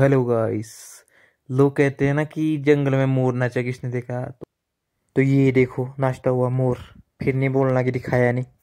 hello guys लोग कहते हैं ना कि जंगल में मोर नाचा किसने देखा तो, तो ये देखो नाचता हुआ मोर फिर नहीं बोलना कि दिखाया नहीं